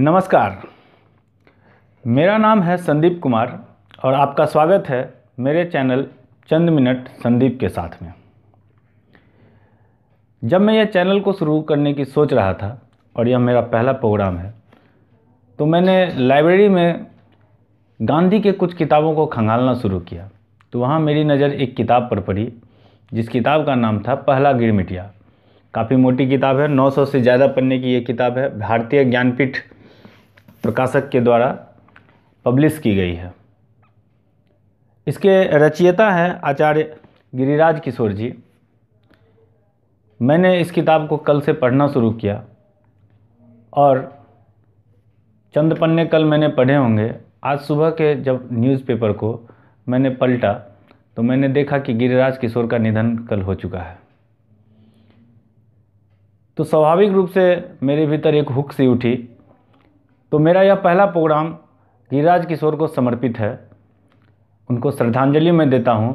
नमस्कार मेरा नाम है संदीप कुमार और आपका स्वागत है मेरे चैनल चंद मिनट संदीप के साथ में जब मैं यह चैनल को शुरू करने की सोच रहा था और यह मेरा पहला प्रोग्राम है तो मैंने लाइब्रेरी में गांधी के कुछ किताबों को खंगालना शुरू किया तो वहाँ मेरी नज़र एक किताब पर पड़ी जिस किताब का नाम था पहला गिरमिटिया काफ़ी मोटी किताब है 900 से ज़्यादा पन्ने की ये किताब है भारतीय ज्ञानपीठ प्रकाशक के द्वारा पब्लिश की गई है इसके रचयिता हैं आचार्य गिरिराज किशोर जी मैंने इस किताब को कल से पढ़ना शुरू किया और चंद पन्ने कल मैंने पढ़े होंगे आज सुबह के जब न्यूज़पेपर को मैंने पलटा तो मैंने देखा कि गिरिराज किशोर का निधन कल हो चुका है तो स्वाभाविक रूप से मेरे भीतर एक हुक सी उठी तो मेरा यह पहला प्रोग्राम गिरिराज किशोर को समर्पित है उनको श्रद्धांजलि मैं देता हूँ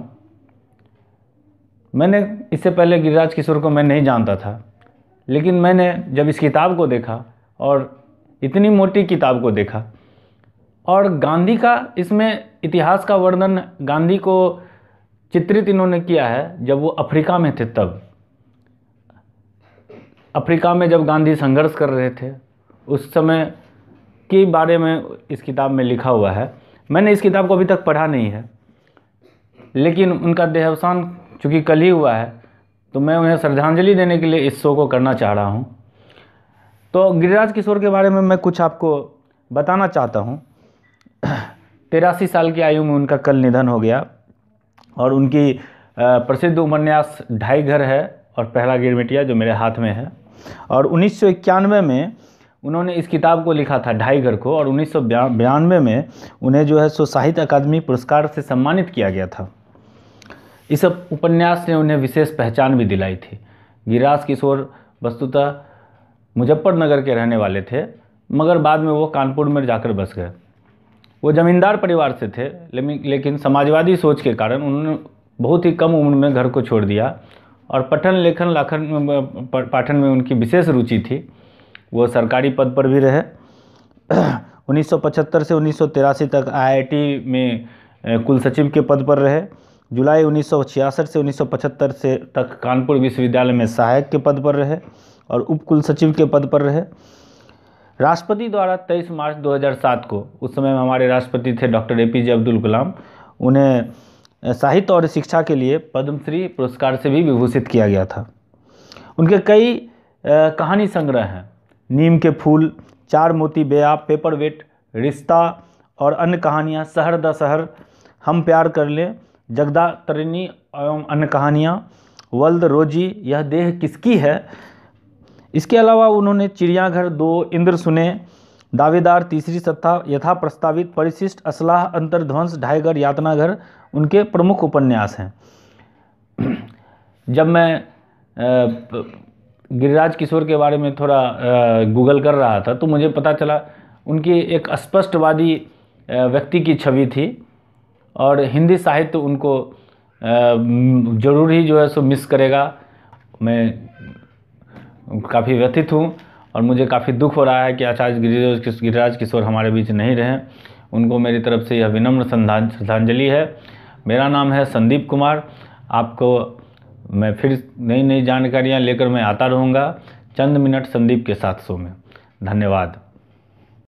मैंने इससे पहले गिरिराज किशोर को मैं नहीं जानता था लेकिन मैंने जब इस किताब को देखा और इतनी मोटी किताब को देखा और गांधी का इसमें इतिहास का वर्णन गांधी को चित्रित इन्होंने किया है जब वो अफ्रीका में थे तब अफ्रीका में जब गांधी संघर्ष कर रहे थे उस समय के बारे में इस किताब में लिखा हुआ है मैंने इस किताब को अभी तक पढ़ा नहीं है लेकिन उनका देहावसान चूँकि कल ही हुआ है तो मैं उन्हें श्रद्धांजलि देने के लिए इस शो को करना चाह रहा हूँ तो गिरिराज किशोर के बारे में मैं कुछ आपको बताना चाहता हूँ तिरासी साल की आयु में उनका कल निधन हो गया और उनकी प्रसिद्ध उपन्यास ढाई घर है और पहला गिरमिटिया जो मेरे हाथ में है और उन्नीस में उन्होंने इस किताब को लिखा था ढाईगर को और उन्नीस में उन्हें जो है सो साहित्य अकादमी पुरस्कार से सम्मानित किया गया था इस उपन्यास ने उन्हें विशेष पहचान भी दिलाई थी गिरास किशोर वस्तुतः मुजफ्फरनगर के रहने वाले थे मगर बाद में वो कानपुर में जाकर बस गए वो ज़मींदार परिवार से थे लेकिन समाजवादी सोच के कारण उन्होंने बहुत ही कम उम्र में घर को छोड़ दिया और पठन लेखन लाखन पाठन में उनकी विशेष रुचि थी वो सरकारी पद पर भी रहे 1975 से उन्नीस तक आईआईटी में कुल सचिव के पद पर रहे जुलाई 1966 से 1975 से तक कानपुर विश्वविद्यालय में सहायक के पद पर रहे और उप कुल सचिव के पद पर रहे राष्ट्रपति द्वारा 23 मार्च 2007 को उस समय में हमारे राष्ट्रपति थे doctor A P J Abdul Kalam उन्हें साहित्य और शिक्षा के लिए पद्मश्री पुरस्कार से भी विभूषित किया गया था उनके कई कहानी संग्रह हैं नीम के फूल चार मोती बेआ पेपर वेट रिश्ता और अन्य कहानियाँ शहर द शहर हम प्यार कर लें जगदा तरनी एवं अन्य कहानियाँ वल्द रोजी यह देह किसकी है इसके अलावा उन्होंने चिड़ियाघर दो इंद्र सुने दावेदार तीसरी सत्ता यथा प्रस्तावित परिशिष्ट असलाह अंतर्ध्वंस ढाईगर यातनाघर उनके प्रमुख उपन्यास हैं जब मैं गिरिराज किशोर के बारे में थोड़ा गूगल कर रहा था तो मुझे पता चला उनकी एक स्पष्टवादी व्यक्ति की छवि थी और हिंदी साहित्य उनको ज़रूर ही जो है सो मिस करेगा मैं काफ़ी व्यथित हूँ और मुझे काफ़ी दुख हो रहा है कि आचार्य गिरिराज गिरिराज किशोर हमारे बीच नहीं रहे उनको मेरी तरफ से यह विनम्र श्रद्धांजलि है मेरा नाम है संदीप कुमार आपको मैं फिर नई नई जानकारियाँ लेकर मैं आता रहूँगा चंद मिनट संदीप के साथ शो में धन्यवाद